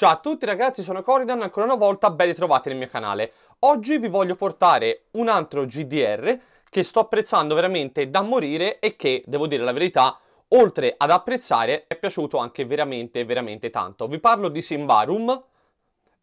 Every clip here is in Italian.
Ciao a tutti ragazzi, sono Coridan, ancora una volta ben ritrovati nel mio canale. Oggi vi voglio portare un altro GDR che sto apprezzando veramente da morire e che, devo dire la verità, oltre ad apprezzare, è piaciuto anche veramente, veramente tanto. Vi parlo di Simbarum,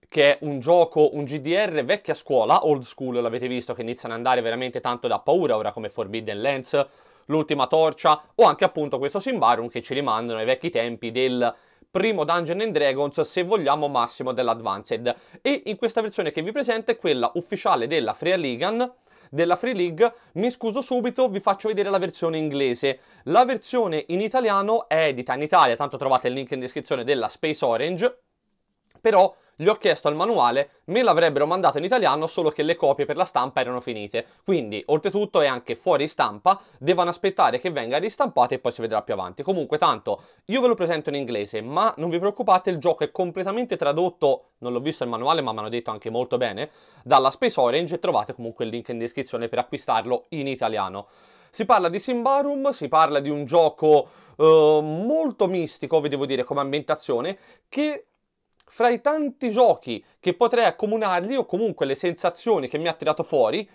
che è un gioco, un GDR vecchia scuola, old school, l'avete visto, che iniziano ad andare veramente tanto da paura, ora come Forbidden Lens, l'ultima torcia, o anche appunto questo Simbarum che ci rimandano ai vecchi tempi del primo Dungeon and Dragons, se vogliamo massimo dell'Advanced. E in questa versione che vi presento è quella ufficiale della Free Ligan, della Free League, mi scuso subito, vi faccio vedere la versione inglese. La versione in italiano è edita in Italia, tanto trovate il link in descrizione della Space Orange, però gli ho chiesto al manuale, me l'avrebbero mandato in italiano solo che le copie per la stampa erano finite, quindi oltretutto è anche fuori stampa, devono aspettare che venga ristampato e poi si vedrà più avanti. Comunque tanto, io ve lo presento in inglese, ma non vi preoccupate, il gioco è completamente tradotto, non l'ho visto il manuale ma mi hanno detto anche molto bene, dalla Space Orange e trovate comunque il link in descrizione per acquistarlo in italiano. Si parla di Simbarum, si parla di un gioco eh, molto mistico, vi devo dire, come ambientazione, che fra i tanti giochi che potrei accomunarli o comunque le sensazioni che mi ha tirato fuori,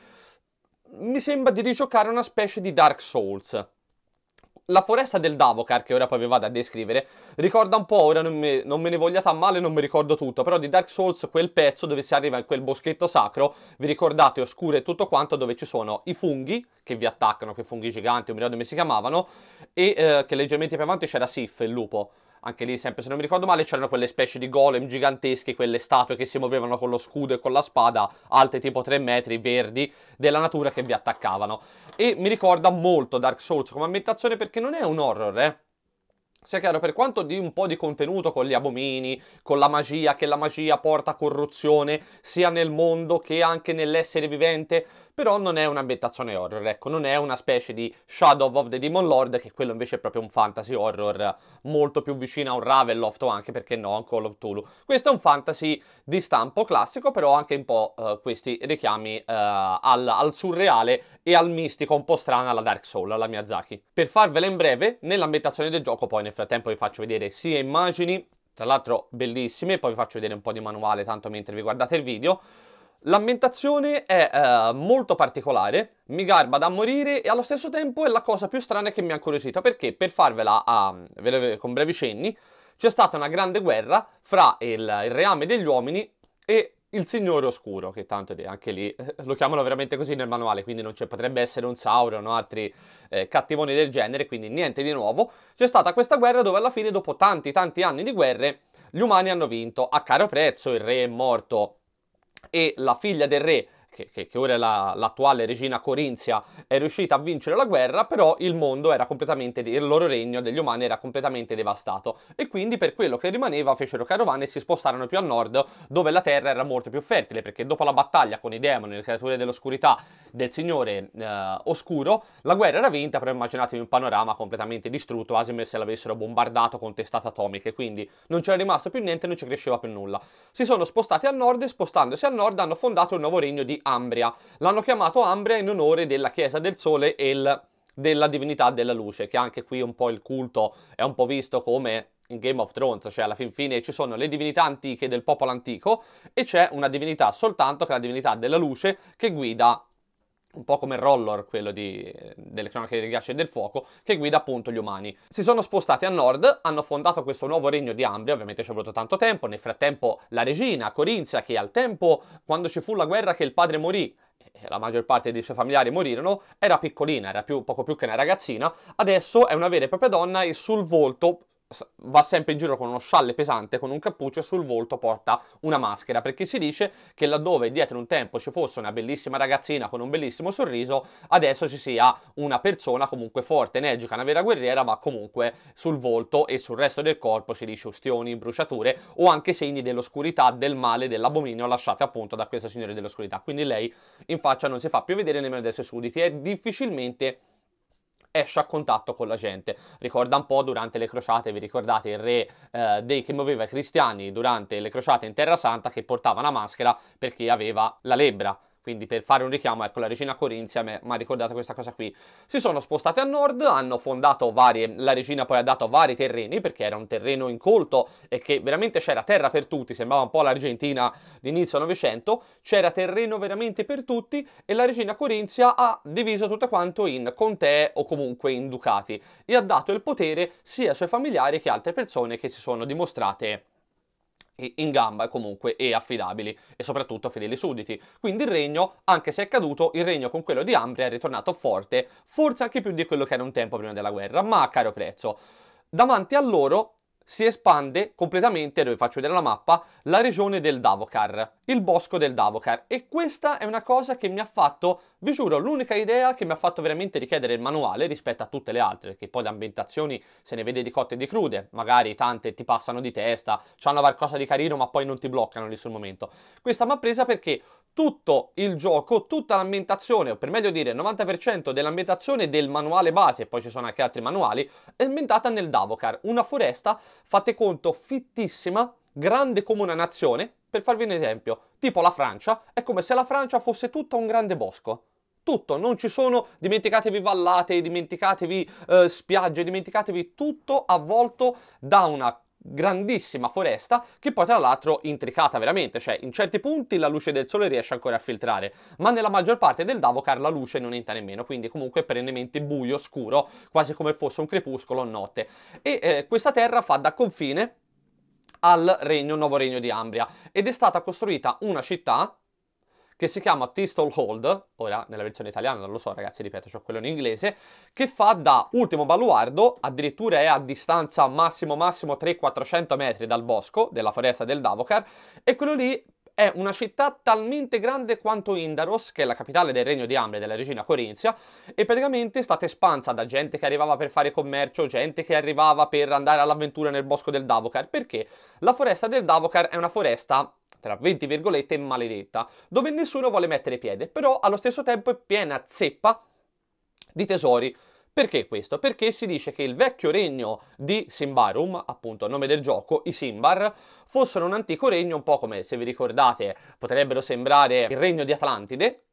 mi sembra di rigiocare una specie di Dark Souls. La foresta del Davokar, che ora poi vi vado a descrivere, ricorda un po', ora non, me, non me ne vogliate a male, non mi ricordo tutto, però di Dark Souls quel pezzo dove si arriva in quel boschetto sacro, vi ricordate, oscuro e tutto quanto, dove ci sono i funghi che vi attaccano, che funghi giganti, o mi ricordo come si chiamavano, e eh, che leggermente più avanti c'era Sif, il lupo anche lì sempre se non mi ricordo male c'erano quelle specie di golem giganteschi, quelle statue che si muovevano con lo scudo e con la spada, alte tipo 3 metri, verdi, della natura che vi attaccavano. E mi ricorda molto Dark Souls come ambientazione perché non è un horror, eh sia chiaro, per quanto di un po' di contenuto con gli abomini, con la magia, che la magia porta corruzione sia nel mondo che anche nell'essere vivente, però non è un'ambientazione horror, ecco, non è una specie di Shadow of the Demon Lord, che quello invece è proprio un fantasy horror molto più vicino a un Ravenloft o anche, perché no, a un Call of Tulu. Questo è un fantasy di stampo classico, però anche un po' eh, questi richiami eh, al, al, surreale e al mistico un po' strano alla Dark Soul, alla Miyazaki. Per farvela in breve, nell'ambientazione del gioco poi ne nel frattempo vi faccio vedere sia immagini, tra l'altro bellissime, poi vi faccio vedere un po' di manuale tanto mentre vi guardate il video. L'ambientazione è eh, molto particolare, mi garba da morire e allo stesso tempo è la cosa più strana che mi ha incuriosito perché per farvela a, con brevi cenni c'è stata una grande guerra fra il, il reame degli uomini e il Signore Oscuro, che tanto è anche lì lo chiamano veramente così nel manuale, quindi non ci potrebbe essere un Sauron o altri eh, cattivoni del genere, quindi niente di nuovo. C'è stata questa guerra dove alla fine, dopo tanti tanti anni di guerre, gli umani hanno vinto a caro prezzo, il re è morto e la figlia del re che, che, che ora è la, l'attuale regina Corinzia, è riuscita a vincere la guerra, però il mondo era completamente, il loro regno degli umani era completamente devastato e quindi per quello che rimaneva fecero carovane e si spostarono più a nord dove la terra era molto più fertile perché dopo la battaglia con i demoni, le creature dell'oscurità del signore eh, oscuro, la guerra era vinta, però immaginatevi un panorama completamente distrutto, quasi se l'avessero bombardato con testate atomiche, quindi non c'era rimasto più niente, non ci cresceva più nulla. Si sono spostati a nord e spostandosi a nord hanno fondato il nuovo regno di Ambria. L'hanno chiamato Ambria in onore della Chiesa del Sole e il, della divinità della luce, che anche qui un po' il culto è un po' visto come in Game of Thrones, cioè alla fin fine ci sono le divinità antiche del popolo antico e c'è una divinità soltanto che è la divinità della luce che guida un po' come il roller, quello di, delle cronache del ghiaccio e del fuoco, che guida appunto gli umani. Si sono spostati a nord, hanno fondato questo nuovo regno di Ambria, ovviamente ci è voluto tanto tempo, nel frattempo la regina Corinzia, che al tempo, quando ci fu la guerra che il padre morì, la maggior parte dei suoi familiari morirono, era piccolina, era più, poco più che una ragazzina, adesso è una vera e propria donna e sul volto va sempre in giro con uno scialle pesante, con un cappuccio e sul volto porta una maschera, perché si dice che laddove dietro un tempo ci fosse una bellissima ragazzina con un bellissimo sorriso, adesso ci sia una persona comunque forte, energica, una vera guerriera, ma comunque sul volto e sul resto del corpo si dice ustioni, bruciature o anche segni dell'oscurità, del male, dell'abominio lasciate appunto da questa signora dell'oscurità. Quindi lei in faccia non si fa più vedere nemmeno dai suoi sudditi, è difficilmente esce a contatto con la gente. Ricorda un po' durante le crociate, vi ricordate il re eh, dei, che muoveva i cristiani durante le crociate in Terra Santa che portava una maschera perché aveva la lebbra quindi per fare un richiamo, ecco, la regina Corinzia mi ha ricordato questa cosa qui. Si sono spostate a nord, hanno fondato varie, la regina poi ha dato vari terreni, perché era un terreno incolto e che veramente c'era terra per tutti, sembrava un po' l'Argentina d'inizio Novecento, c'era terreno veramente per tutti e la regina Corinzia ha diviso tutto quanto in contee o comunque in ducati e ha dato il potere sia ai suoi familiari che a altre persone che si sono dimostrate in gamba comunque e affidabili e soprattutto fedeli sudditi. Quindi il regno, anche se è caduto, il regno con quello di Ambria è ritornato forte, forse anche più di quello che era un tempo prima della guerra, ma a caro prezzo. Davanti a loro si espande completamente, vi faccio vedere la mappa, la regione del Davokar, il bosco del Davokar e questa è una cosa che mi ha fatto, vi giuro, l'unica idea che mi ha fatto veramente richiedere il manuale rispetto a tutte le altre, che poi le ambientazioni se ne vede di cotte e di crude, magari tante ti passano di testa, hanno qualcosa di carino ma poi non ti bloccano lì sul momento. Questa mi ha presa perché tutto il gioco, tutta l'ambientazione, o per meglio dire il 90% dell'ambientazione del manuale base, e poi ci sono anche altri manuali, è ambientata nel Davokar, una foresta, fate conto, fittissima, grande come una nazione, per farvi un esempio, tipo la Francia, è come se la Francia fosse tutta un grande bosco. Tutto, non ci sono, dimenticatevi vallate, dimenticatevi eh, spiagge, dimenticatevi tutto avvolto da una grandissima foresta che poi tra l'altro intricata veramente, cioè in certi punti la luce del sole riesce ancora a filtrare, ma nella maggior parte del Davokar la luce non entra nemmeno, quindi comunque è perennemente buio, scuro, quasi come fosse un crepuscolo a notte. E eh, questa terra fa da confine al regno, nuovo regno di Ambria ed è stata costruita una città che si chiama Tistol Hold, ora nella versione italiana non lo so ragazzi, ripeto, ho quello in inglese, che fa da ultimo baluardo, addirittura è a distanza massimo massimo 300-400 metri dal bosco, della foresta del Davokar, e quello lì è una città talmente grande quanto Indaros, che è la capitale del regno di Ambre della regina Corinzia, e praticamente è stata espansa da gente che arrivava per fare commercio, gente che arrivava per andare all'avventura nel bosco del Davokar, perché la foresta del Davokar è una foresta tra 20 virgolette maledetta, dove nessuno vuole mettere piede, però allo stesso tempo è piena zeppa di tesori perché questo? Perché si dice che il vecchio regno di Simbarum, appunto nome del gioco, i Simbar, fossero un antico regno un po' come, se vi ricordate, potrebbero sembrare il regno di Atlantide,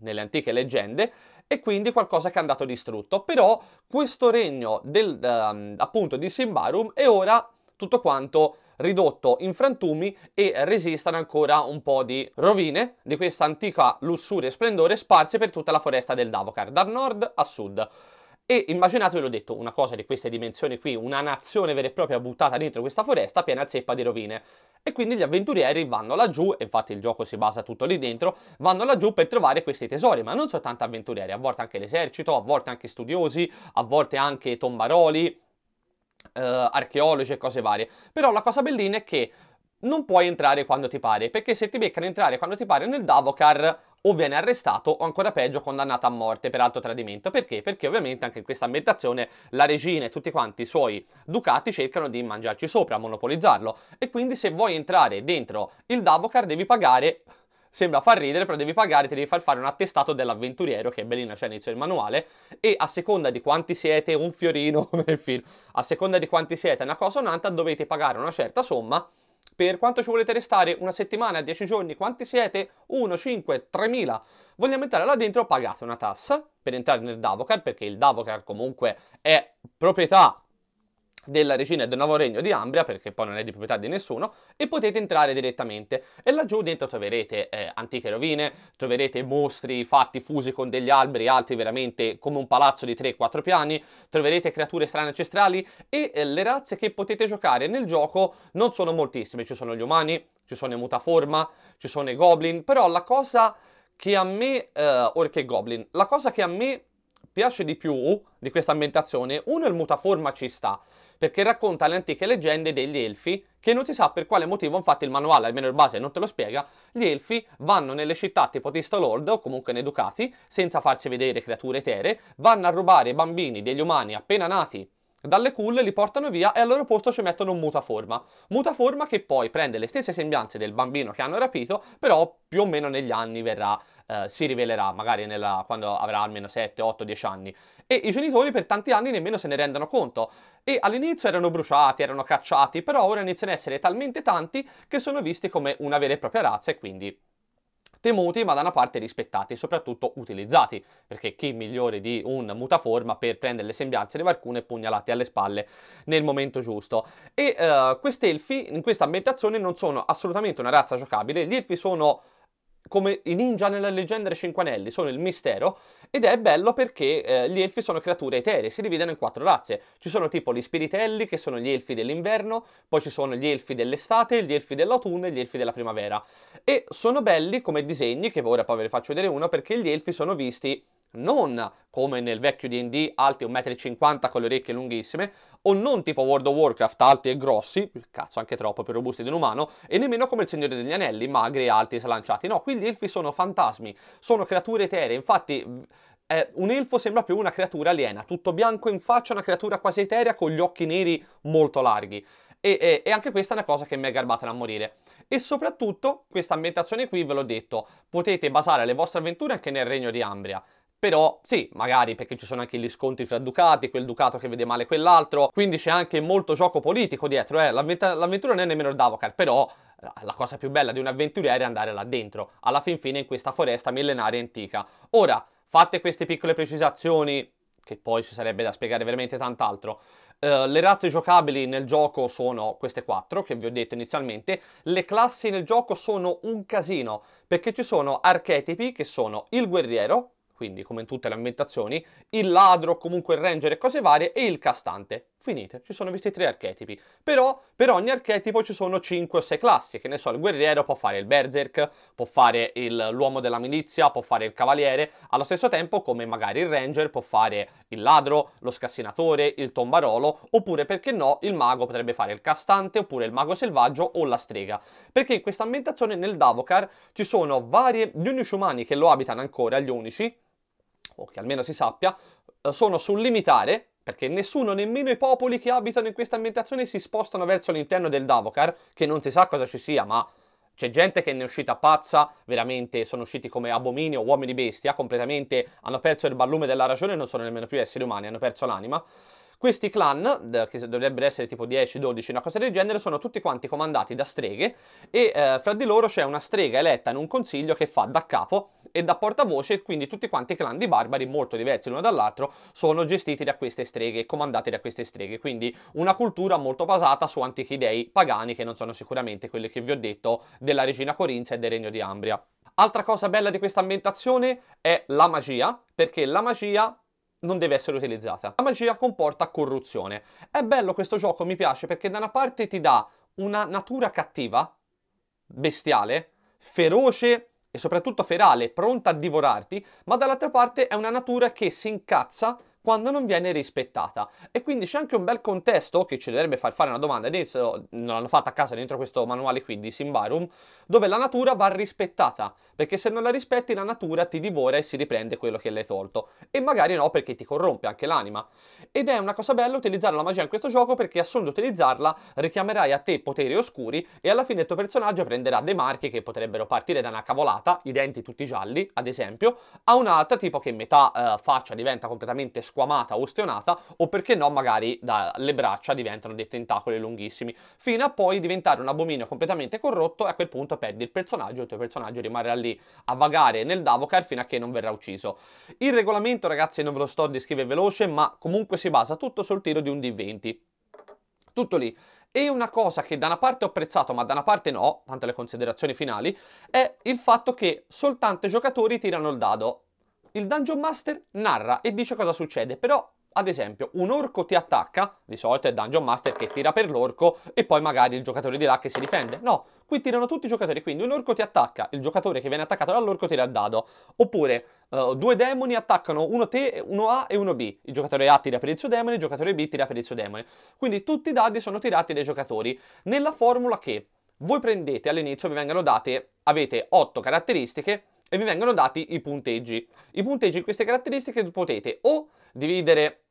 nelle antiche leggende, e quindi qualcosa che è andato distrutto. Però questo regno del, um, appunto di Simbarum è ora tutto quanto ridotto in frantumi e resistono ancora un po' di rovine di questa antica lussuria e splendore sparse per tutta la foresta del Davokar, dal nord a sud. E immaginate, ve l'ho detto, una cosa di queste dimensioni qui, una nazione vera e propria buttata dentro questa foresta piena zeppa di rovine. E quindi gli avventurieri vanno laggiù, e infatti il gioco si basa tutto lì dentro, vanno laggiù per trovare questi tesori, ma non soltanto avventurieri, a volte anche l'esercito, a volte anche studiosi, a volte anche tombaroli, eh, archeologi e cose varie. Però la cosa bellina è che non puoi entrare quando ti pare, perché se ti beccano entrare quando ti pare nel Davokar o viene arrestato o ancora peggio condannato a morte per alto tradimento. Perché? Perché ovviamente anche in questa ambientazione la regina e tutti quanti i suoi ducati cercano di mangiarci sopra, monopolizzarlo e quindi se vuoi entrare dentro il Davocar devi pagare sembra far ridere, però devi pagare, ti devi far fare un attestato dell'avventuriero, che è bellino, c'è cioè all'inizio del manuale, e a seconda di quanti siete, un fiorino nel film, a seconda di quanti siete, una cosa o un'altra, dovete pagare una certa somma per quanto ci volete restare? Una settimana, 10 giorni, quanti siete? 1, 5, 3.000. Vogliamo entrare là dentro, pagate una tassa per entrare nel Davocar, perché il Davocar comunque è proprietà della regina del nuovo regno di Ambria, perché poi non è di proprietà di nessuno, e potete entrare direttamente. E laggiù dentro troverete eh, antiche rovine, troverete mostri fatti fusi con degli alberi alti veramente come un palazzo di 3-4 piani, troverete creature strane ancestrali e eh, le razze che potete giocare nel gioco non sono moltissime, ci sono gli umani, ci sono i mutaforma, ci sono i goblin, però la cosa che a me, eh, orche e goblin, la cosa che a me piace di più di questa ambientazione, uno il mutaforma ci sta, perché racconta le antiche leggende degli elfi che non si sa per quale motivo, infatti il manuale, almeno il base, non te lo spiega, gli elfi vanno nelle città tipo Tistalord o comunque nei ducati, senza farsi vedere creature etere, vanno a rubare i bambini degli umani appena nati dalle culle li portano via e al loro posto ci mettono un mutaforma. Mutaforma che poi prende le stesse sembianze del bambino che hanno rapito, però più o meno negli anni verrà, eh, si rivelerà, magari nella, quando avrà almeno 7, 8, 10 anni e i genitori per tanti anni nemmeno se ne rendono conto. E all'inizio erano bruciati, erano cacciati, però ora iniziano ad essere talmente tanti che sono visti come una vera e propria razza e quindi temuti ma da una parte rispettati e soprattutto utilizzati, perché chi migliore di un mutaforma per prendere le sembianze di qualcuno e pugnalati alle spalle nel momento giusto. E uh, eh, questi elfi in questa ambientazione non sono assolutamente una razza giocabile, gli elfi sono come i ninja nella leggenda dei Cinque Anelli, sono il mistero, ed è bello perché eh, gli elfi sono creature eteree, si dividono in quattro razze. Ci sono tipo gli spiritelli, che sono gli elfi dell'inverno, poi ci sono gli elfi dell'estate, gli elfi dell'autunno e gli elfi della primavera. E sono belli come disegni, che ora poi ve ne faccio vedere uno, perché gli elfi sono visti non come nel vecchio D&D alti 1,50 m con le orecchie lunghissime, o non tipo World of Warcraft alti e grossi, cazzo anche troppo per robusti di un umano, e nemmeno come il Signore degli Anelli, magri e alti e slanciati. No, quindi gli elfi sono fantasmi, sono creature eteree, infatti eh, un elfo sembra più una creatura aliena, tutto bianco in faccia, una creatura quasi eterea con gli occhi neri molto larghi. E, e, e, anche questa è una cosa che mi è garbata da morire. E soprattutto, questa ambientazione qui, ve l'ho detto, potete basare le vostre avventure anche nel Regno di Ambria. Però sì, magari perché ci sono anche gli scontri fra ducati, quel ducato che vede male quell'altro, quindi c'è anche molto gioco politico dietro, eh. l'avventura non è nemmeno il Davokar, però la cosa più bella di un avventuriere è andare là dentro, alla fin fine in questa foresta millenaria antica. Ora, fatte queste piccole precisazioni, che poi ci sarebbe da spiegare veramente tant'altro, Uh, le razze giocabili nel gioco sono queste quattro che vi ho detto inizialmente, le classi nel gioco sono un casino perché ci sono archetipi che sono il guerriero, quindi come in tutte le ambientazioni, il ladro, comunque il ranger e cose varie, e il castante. Finite, ci sono questi tre archetipi. Però per ogni archetipo ci sono 5 o 6 classi, che ne so, il guerriero può fare il berserk, può fare l'uomo della milizia, può fare il cavaliere, allo stesso tempo come magari il ranger può fare il ladro, lo scassinatore, il tombarolo, oppure perché no, il mago potrebbe fare il castante, oppure il mago selvaggio o la strega. Perché in questa ambientazione nel Davokar ci sono varie, gli unici umani che lo abitano ancora, gli unici, o che almeno si sappia, eh, sono sul limitare, perché nessuno, nemmeno i popoli che abitano in questa ambientazione, si spostano verso l'interno del Davokar, che non si sa cosa ci sia, ma c'è gente che ne è uscita pazza, veramente sono usciti come abomini o uomini bestia, completamente hanno perso il ballume della ragione e non sono nemmeno più esseri umani, hanno perso l'anima. Questi clan, che dovrebbero essere tipo 10, 12, una cosa del genere, sono tutti quanti comandati da streghe e eh, fra di loro c'è una strega eletta in un consiglio che fa da capo e da portavoce, quindi tutti quanti i clan di barbari molto diversi l'uno dall'altro sono gestiti da queste streghe e comandati da queste streghe, quindi una cultura molto basata su antichi dei pagani che non sono sicuramente quelli che vi ho detto della regina Corinzia e del regno di Ambria. Altra cosa bella di questa ambientazione è la magia, perché la magia non deve essere utilizzata. La magia comporta corruzione. È bello questo gioco, mi piace, perché da una parte ti dà una natura cattiva, bestiale, feroce e soprattutto ferale, pronta a divorarti, ma dall'altra parte è una natura che si incazza quando non viene rispettata. E quindi c'è anche un bel contesto che ci dovrebbe far fare una domanda, adesso non l'hanno fatta a casa dentro questo manuale qui di Simbarum, dove la natura va rispettata, perché se non la rispetti la natura ti divora e si riprende quello che le hai tolto. E magari no, perché ti corrompe anche l'anima. Ed è una cosa bella utilizzare la magia in questo gioco perché a utilizzarla richiamerai a te poteri oscuri e alla fine il tuo personaggio prenderà dei marchi che potrebbero partire da una cavolata, i denti tutti gialli ad esempio, a un'altra tipo che metà eh, faccia diventa completamente scura squamata o stionata o perché no magari dalle braccia diventano dei tentacoli lunghissimi fino a poi diventare un abominio completamente corrotto e a quel punto perdi il personaggio il tuo personaggio rimarrà lì a vagare nel Davokar fino a che non verrà ucciso il regolamento ragazzi non ve lo sto a descrivere veloce ma comunque si basa tutto sul tiro di un D20 tutto lì e una cosa che da una parte ho apprezzato, ma da una parte no, tante le considerazioni finali, è il fatto che soltanto i giocatori tirano il dado. Il Dungeon Master narra e dice cosa succede, però ad esempio un orco ti attacca, di solito è Dungeon Master che tira per l'orco e poi magari il giocatore di là che si difende. No, qui tirano tutti i giocatori, quindi un orco ti attacca, il giocatore che viene attaccato dall'orco tira il dado. Oppure uh, due demoni attaccano uno T, uno A e uno B. Il giocatore A tira per il suo demone, il giocatore B tira per il suo demone. Quindi tutti i dadi sono tirati dai giocatori nella formula che voi prendete all'inizio, vi vengono date, avete 8 caratteristiche, e vi vengono dati i punteggi. I punteggi in queste caratteristiche potete o dividere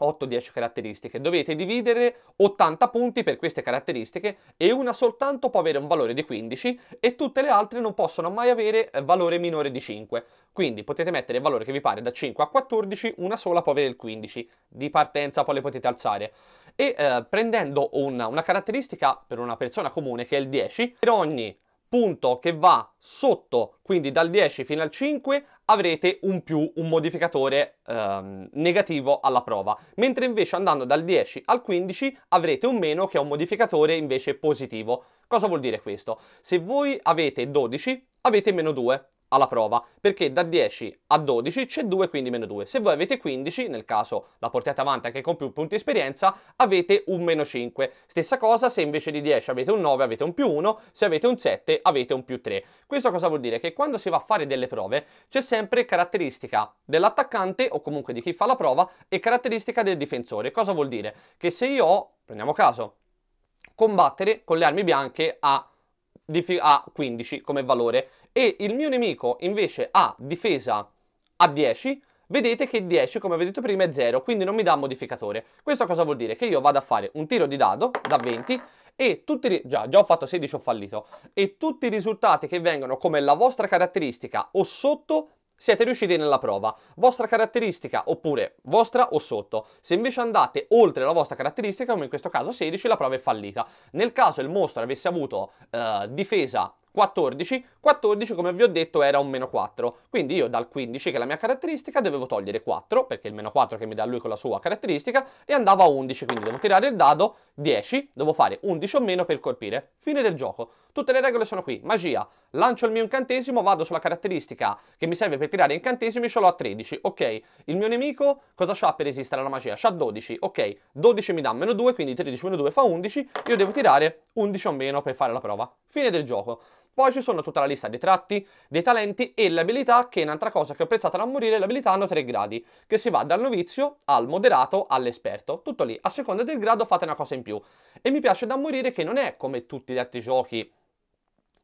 8-10 caratteristiche, dovete dividere 80 punti per queste caratteristiche e una soltanto può avere un valore di 15 e tutte le altre non possono mai avere eh, valore minore di 5. Quindi potete mettere il valore che vi pare da 5 a 14, una sola può avere il 15. Di partenza poi le potete alzare. E eh, prendendo una, una caratteristica per una persona comune che è il 10, per ogni punto che va sotto, quindi dal 10 fino al 5, avrete un più, un modificatore ehm, negativo alla prova, mentre invece andando dal 10 al 15 avrete un meno che è un modificatore invece positivo. Cosa vuol dire questo? Se voi avete 12, avete meno 2, alla prova, perché da 10 a 12 c'è 2, quindi meno 2. Se voi avete 15, nel caso la portate avanti anche con più punti esperienza, avete un meno 5. Stessa cosa se invece di 10 avete un 9, avete un più 1, se avete un 7 avete un più 3. Questo cosa vuol dire? Che quando si va a fare delle prove c'è sempre caratteristica dell'attaccante o comunque di chi fa la prova e caratteristica del difensore. Cosa vuol dire? Che se io ho, prendiamo caso, combattere con le armi bianche a a 15 come valore e il mio nemico invece ha difesa a 10, vedete che 10, come vi ho detto prima, è 0, quindi non mi dà modificatore. Questo cosa vuol dire? Che io vado a fare un tiro di dado da 20 e tutti, già, già ho fatto 16, ho fallito, e tutti i risultati che vengono come la vostra caratteristica o sotto siete riusciti nella prova, vostra caratteristica oppure vostra o sotto. Se invece andate oltre la vostra caratteristica, come in questo caso 16, la prova è fallita. Nel caso il mostro avesse avuto eh, difesa 14, 14 come vi ho detto era un meno 4, quindi io dal 15 che è la mia caratteristica dovevo togliere 4 perché il meno 4 che mi dà lui con la sua caratteristica e andavo a 11, quindi devo tirare il dado 10, devo fare 11 o meno per colpire, fine del gioco, tutte le regole sono qui, magia, lancio il mio incantesimo, vado sulla caratteristica che mi serve per tirare incantesimi, ce l'ho a 13, ok, il mio nemico cosa c'ha per resistere alla magia? C'ha 12, ok, 12 mi dà meno 2, quindi 13 meno 2 fa 11, io devo tirare 11 o meno per fare la prova, fine del gioco. Poi ci sono tutta la lista dei tratti, dei talenti e le abilità che è un'altra cosa che ho apprezzato da morire, le abilità hanno tre gradi, che si va dal novizio al moderato all'esperto, tutto lì, a seconda del grado fate una cosa in più. E mi piace da morire che non è come tutti gli altri giochi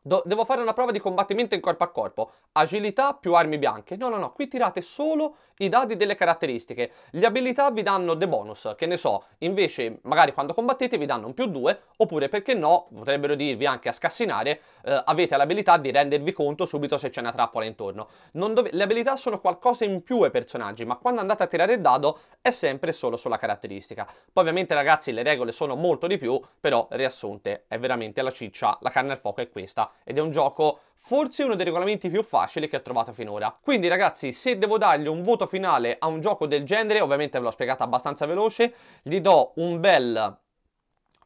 Do devo fare una prova di combattimento in corpo a corpo. Agilità più armi bianche. No, no, no, qui tirate solo i dadi delle caratteristiche. Le abilità vi danno dei bonus, che ne so. Invece, magari quando combattete vi danno un più 2, oppure perché no, potrebbero dirvi anche a scassinare, eh, avete l'abilità di rendervi conto subito se c'è una trappola intorno. le abilità sono qualcosa in più ai personaggi, ma quando andate a tirare il dado è sempre solo sulla caratteristica. Poi ovviamente ragazzi le regole sono molto di più, però riassunte è veramente la ciccia, la carne al fuoco è questa ed è un gioco forse uno dei regolamenti più facili che ho trovato finora. Quindi ragazzi, se devo dargli un voto finale a un gioco del genere, ovviamente ve l'ho spiegato abbastanza veloce, gli do un bel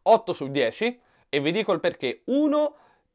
8 su 10 e vi dico il perché. Uno,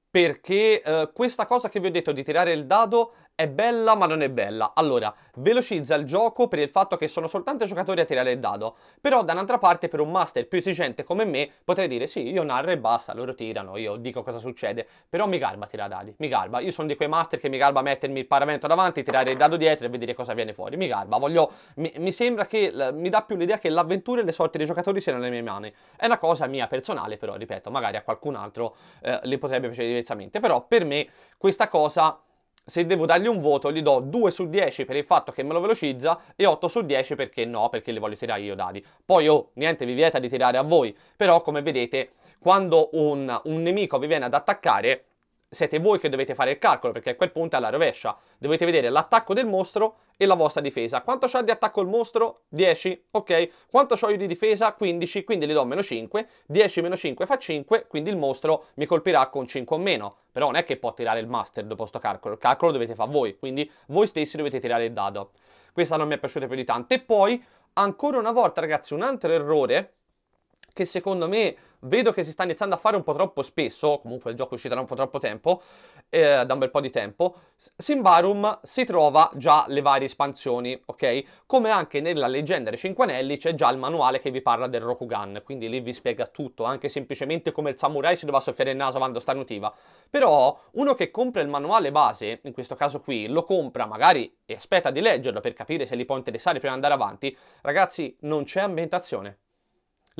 perché eh, questa cosa che vi ho detto di tirare il dado è bella ma non è bella. Allora, velocizza il gioco per il fatto che sono soltanto giocatori a tirare il dado. Però da un'altra parte per un master più esigente come me potrei dire sì, io narro e basta, loro tirano, io dico cosa succede. Però mi garba tirare dadi, mi garba. Io sono di quei master che mi garba mettermi il paramento davanti, tirare il dado dietro e vedere cosa viene fuori. Mi garba, voglio... Mi, mi sembra che... Mi dà più l'idea che l'avventura e le sorti dei giocatori siano nelle mie mani. È una cosa mia personale però, ripeto, magari a qualcun altro eh, le potrebbe piacere diversamente. Però per me questa cosa se devo dargli un voto gli do 2 su 10 per il fatto che me lo velocizza e 8 su 10 perché no, perché li voglio tirare io dadi. Poi oh, niente vi vieta di tirare a voi, però come vedete quando un, un nemico vi viene ad attaccare siete voi che dovete fare il calcolo, perché a quel punto è alla rovescia. Dovete vedere l'attacco del mostro e la vostra difesa. Quanto ho di attacco il mostro? 10, ok. Quanto ho io di difesa? 15, quindi gli do meno 5. 10 meno 5 fa 5, quindi il mostro mi colpirà con 5 o meno. Però non è che può tirare il master dopo sto calcolo, il calcolo dovete fare voi, quindi voi stessi dovete tirare il dado. Questa non mi è piaciuta più di tanto. E poi, ancora una volta ragazzi, un altro errore che secondo me vedo che si sta iniziando a fare un po' troppo spesso, comunque il gioco è uscito da un po' troppo tempo, eh, da un bel po' di tempo, Simbarum si trova già le varie espansioni, ok? Come anche nella leggenda dei Cinque Anelli c'è già il manuale che vi parla del Rokugan, quindi lì vi spiega tutto, anche semplicemente come il samurai si doveva soffiare il naso quando starnutiva. Però uno che compra il manuale base, in questo caso qui, lo compra magari e aspetta di leggerlo per capire se li può interessare prima di andare avanti, ragazzi non c'è ambientazione.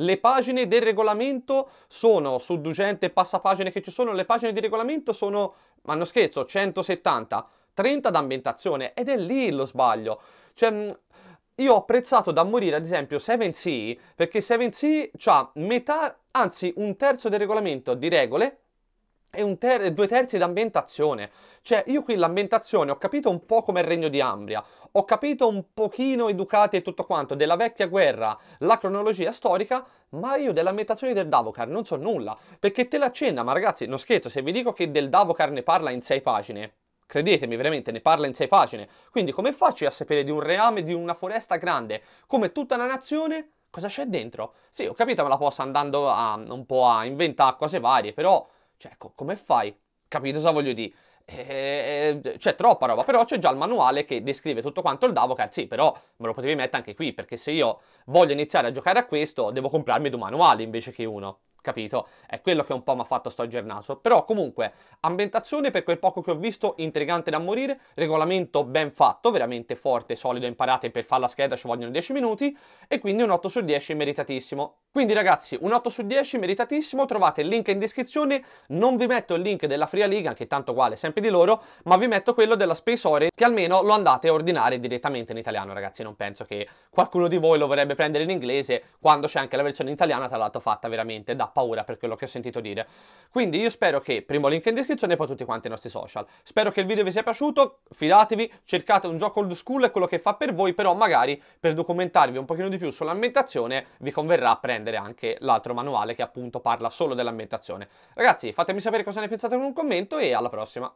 Le pagine del regolamento sono, su 200 passapagine che ci sono, le pagine di regolamento sono, ma non scherzo, 170, 30 d'ambientazione ed è lì lo sbaglio. Cioè, io ho apprezzato da morire ad esempio 7C perché 7C ha metà, anzi un terzo del regolamento di regole è e, ter- due terzi d'ambientazione. Cioè, io qui l'ambientazione ho capito un po' come il Regno di Ambria, ho capito un pochino i Ducati e tutto quanto, della vecchia guerra, la cronologia storica, ma io dell'ambientazione del Davocar non so nulla, perché te l'accenna, ma ragazzi, non scherzo, se vi dico che del Davocar ne parla in sei pagine, credetemi veramente, ne parla in sei pagine, quindi come faccio a sapere di un reame, di una foresta grande, come tutta una nazione, cosa c'è dentro? Sì, ho capito me la posso andando a, un po' a inventare cose varie, però cioè, co- come fai? Capito cosa voglio dire? Ehm, eh, c'è troppa roba, però c'è già il manuale che descrive tutto quanto il Davocard. Sì, però me lo potevi mettere anche qui, perché se io voglio iniziare a giocare a questo, devo comprarmi due manuali invece che uno capito? È quello che un po' mi ha fatto storgere il Però comunque, ambientazione per quel poco che ho visto, intrigante da morire, regolamento ben fatto, veramente forte, solido, imparate, per fare la scheda ci vogliono 10 minuti, e quindi un 8 su 10 meritatissimo. Quindi ragazzi, un 8 su 10 meritatissimo, trovate il link in descrizione, non vi metto il link della Fria Liga, che tanto quale, sempre di loro, ma vi metto quello della Space Ore, che almeno lo andate a ordinare direttamente in italiano, ragazzi, non penso che qualcuno di voi lo vorrebbe prendere in inglese, quando c'è anche la versione italiana, tra l'altro fatta veramente da paura per quello che ho sentito dire. Quindi io spero che, primo link in descrizione e poi tutti quanti i nostri social. Spero che il video vi sia piaciuto, fidatevi, cercate un gioco old school, e quello che fa per voi, però magari per documentarvi un pochino di più sull'ambientazione vi converrà prendere anche l'altro manuale che appunto parla solo dell'ambientazione. Ragazzi, fatemi sapere cosa ne pensate con un commento e alla prossima.